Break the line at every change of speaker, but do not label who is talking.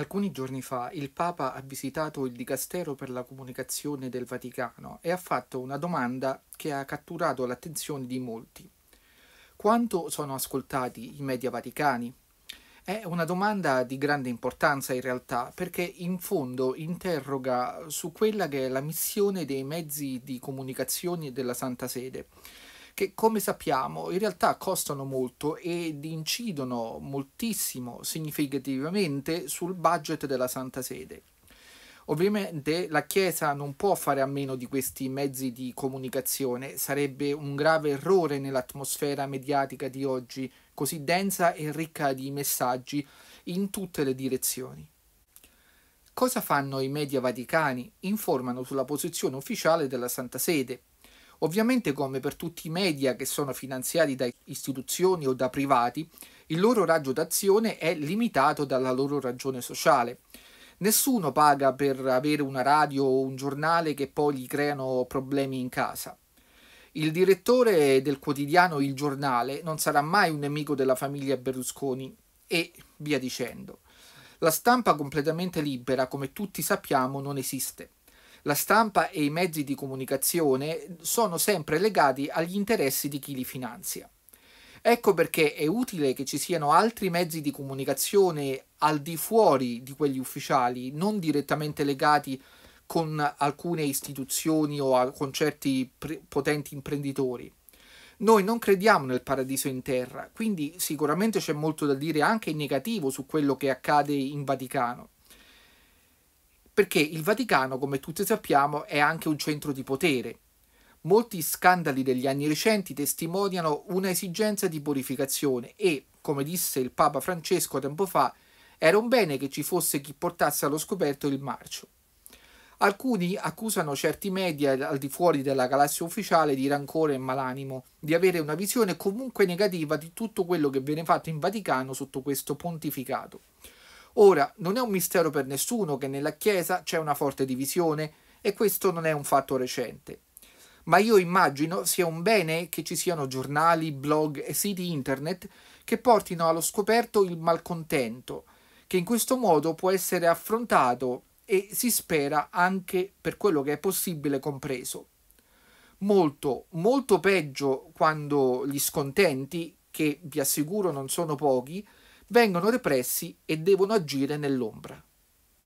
Alcuni giorni fa il Papa ha visitato il Dicastero per la Comunicazione del Vaticano e ha fatto una domanda che ha catturato l'attenzione di molti. Quanto sono ascoltati i media vaticani? È una domanda di grande importanza in realtà perché in fondo interroga su quella che è la missione dei mezzi di comunicazione della Santa Sede che come sappiamo in realtà costano molto ed incidono moltissimo significativamente sul budget della Santa Sede. Ovviamente la Chiesa non può fare a meno di questi mezzi di comunicazione, sarebbe un grave errore nell'atmosfera mediatica di oggi, così densa e ricca di messaggi in tutte le direzioni. Cosa fanno i media vaticani? Informano sulla posizione ufficiale della Santa Sede, Ovviamente come per tutti i media che sono finanziati da istituzioni o da privati, il loro raggio d'azione è limitato dalla loro ragione sociale. Nessuno paga per avere una radio o un giornale che poi gli creano problemi in casa. Il direttore del quotidiano Il Giornale non sarà mai un nemico della famiglia Berlusconi e via dicendo. La stampa completamente libera, come tutti sappiamo, non esiste. La stampa e i mezzi di comunicazione sono sempre legati agli interessi di chi li finanzia. Ecco perché è utile che ci siano altri mezzi di comunicazione al di fuori di quelli ufficiali, non direttamente legati con alcune istituzioni o con certi potenti imprenditori. Noi non crediamo nel paradiso in terra, quindi sicuramente c'è molto da dire anche in negativo su quello che accade in Vaticano perché il Vaticano, come tutti sappiamo, è anche un centro di potere. Molti scandali degli anni recenti testimoniano una esigenza di purificazione e, come disse il Papa Francesco tempo fa, era un bene che ci fosse chi portasse allo scoperto il marcio. Alcuni accusano certi media al di fuori della galassia ufficiale di rancore e malanimo, di avere una visione comunque negativa di tutto quello che viene fatto in Vaticano sotto questo pontificato. Ora, non è un mistero per nessuno che nella Chiesa c'è una forte divisione e questo non è un fatto recente. Ma io immagino sia un bene che ci siano giornali, blog e siti internet che portino allo scoperto il malcontento, che in questo modo può essere affrontato e si spera anche per quello che è possibile compreso. Molto, molto peggio quando gli scontenti, che vi assicuro non sono pochi, vengono repressi e devono agire nell'ombra.